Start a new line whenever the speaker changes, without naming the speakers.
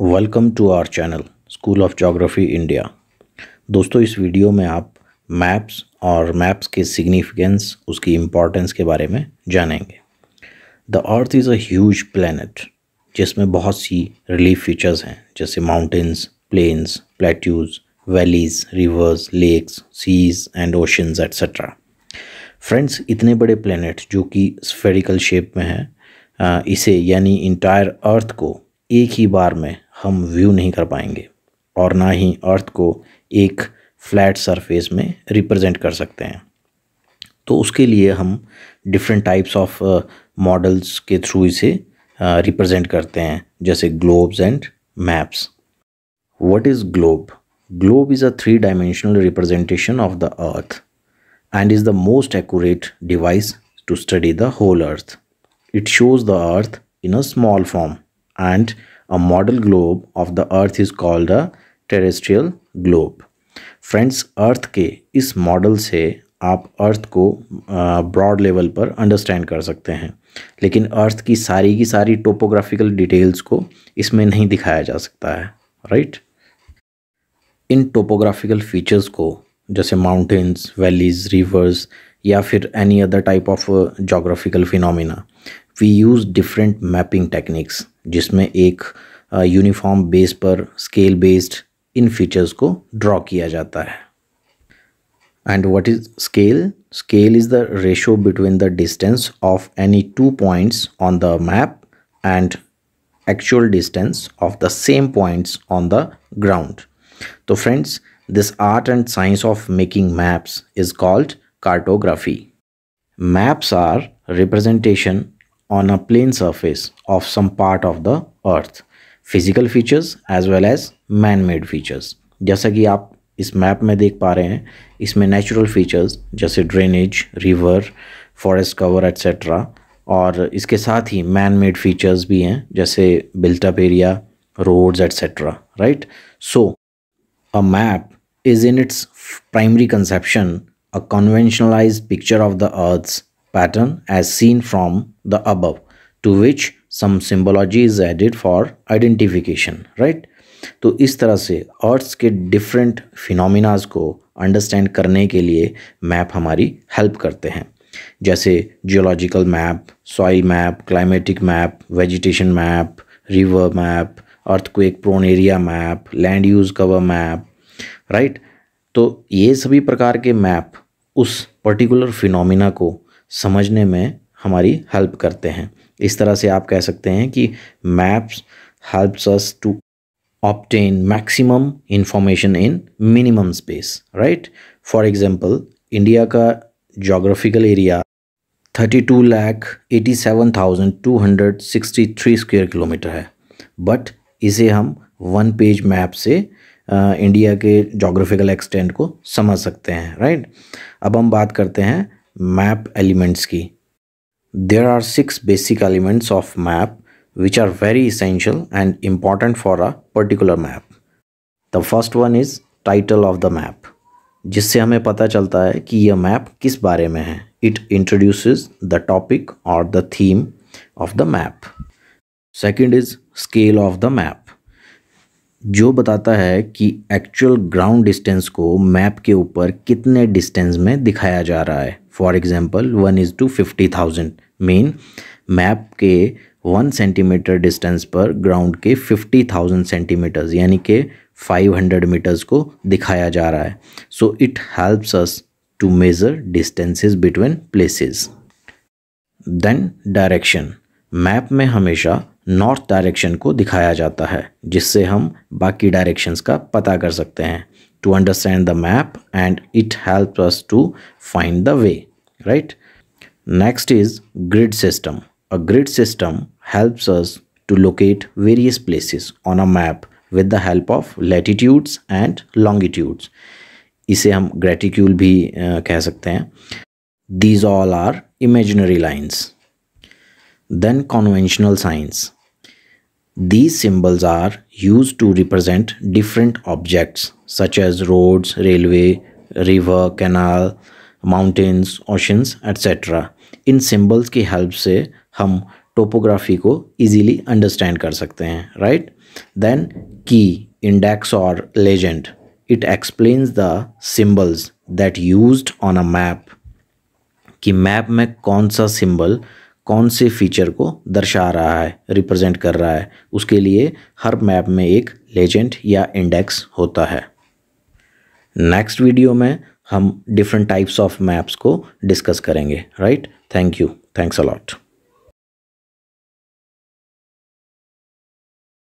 Welcome to our channel school of geography India दोस्तों इस video में आप मैप्स और मैप्स के सिग्निफिकेंस उसकी इम्पॉर्टेंस के बारे में जानेंगे the earth is a huge planet जिसमें बहुत सी रिलीफ फीचर्स हैं जैसे mountains plains plateaus valleys rivers lakes seas and oceans etcetera friends इतने बड़े प्लानट जो कि स्फेरिकल शेप में हैं इसे यानी इंटायर अर्थ को एक ही बार में हम व्यू नहीं कर पाएंगे और ना ही अर्थ को एक फ्लैट सरफेस में रिप्रेजेंट कर सकते हैं तो उसके लिए हम डिफरेंट टाइप्स ऑफ मॉडल्स के थ्रू इसे रिप्रेजेंट uh, करते हैं जैसे globes and maps what is globe globe is a three dimensional representation of the earth and is the most accurate device to study the whole earth it shows the earth in a small form and a model globe of the earth is called a terrestrial globe friends earth के इस model से आप अर्थ को broad level पर understand कर सकते हैं लेकिन अर्थ की सारी की सारी टोपोग्राफिकल डिटेल्स को इसमें नहीं दिखाया जा सकता है राइट इन टोपोग्राफिकल फीचर्स को जैसे माउंटेन्स वैलीज़ रिवर्स या फिर any other type of geographical phenomena we use different mapping techniques जिसमें एक यूनिफॉर्म uh, बेस पर स्केल बेस्ड इन फीचर्स को ड्रॉ किया जाता है and what is scale scale is the ratio between the distance of any two points on the map and actual distance of the same points on the ground तो friends this art and science of making maps is called cartography maps are representation on a plane surface of some part of the earth physical features as well as man made features जैसा कि आप इस map में देख पा रहे हैं इसमें नेचुरल फीचर्स जैसे drainage river forest cover etcetera और इसके साथ ही मैन मेड फीचर्स भी हैं जैसे built up area roads etcetera right so a map is in its primary conception a conventionalise picture of the earth's pattern as seen from the above to which some symbology is added for identification right तो इस तरह से earth's के different phenomenas को understand करने के लिए map हमारी हेल्प करते हैं जैसे geological map soil map climatic map vegetation map river map earthquake prone area map land use cover map right तो ये सभी प्रकार के मैप उस पर्टिकुलर फिनोमिना को समझने में हमारी हेल्प करते हैं इस तरह से आप कह सकते हैं कि maps helps us to obtain maximum information in minimum space right for example India का geographical area thirty two lakh eighty seven thousand two hundred sixty three square kilometre है बट इसे हम वन पेज मैप से India के geographical extent को समझ सकते हैं राइट अब हम बात करते हैं मैप एलिमेंट्स की There are six basic elements of map which are very essential and important for a particular map. The first one is title of the map. जिससे हमें पता चलता है कि यह मैप किस बारे में है इट इंट्रोड्यूसेस द टॉपिक और the theme of the map second is scale of the map जो बताता है कि एक्चुअल ग्राउंड डिस्टेंस को मैप के ऊपर कितने डिस्टेंस में दिखाया जा रहा है for example one is to fifty thousand mean map के वन सेंटीमीटर डिस्टेंस पर ग्राउंड के फिफ्टी थाउजेंड सेंटीमीटर्स यानी कि फाइव हंड्रेड मीटर्स को दिखाया जा रहा है so it helps us to measure distances between places then direction map में हमेशा नॉर्थ डायरेक्शन को दिखाया जाता है जिससे हम बाकी डायरेक्शंस का पता कर सकते हैं to understand the map and it help us to find the way right Next is grid system. A grid system helps us to locate various places on a map with the help of latitudes and longitudes. इसे हम graticule भी कह सकते हैं these all are imaginary lines then conventional signs These symbols are used to represent different objects such as roads, railway, river, canal, mountains, oceans, etc. इन symbols की help से हम टोपोग्राफी को इजीली अंडरस्टैंड कर सकते हैं राइट देन की इंडेक्स और legend it explains the symbols that used on a map कि मैप में कौन सा सिंबल कौन से फीचर को दर्शा रहा है रिप्रेजेंट कर रहा है उसके लिए हर मैप में एक लेजेंड या इंडेक्स होता है नेक्स्ट वीडियो में हम डिफरेंट टाइप्स ऑफ मैप्स को डिस्कस करेंगे right thank you thanks allot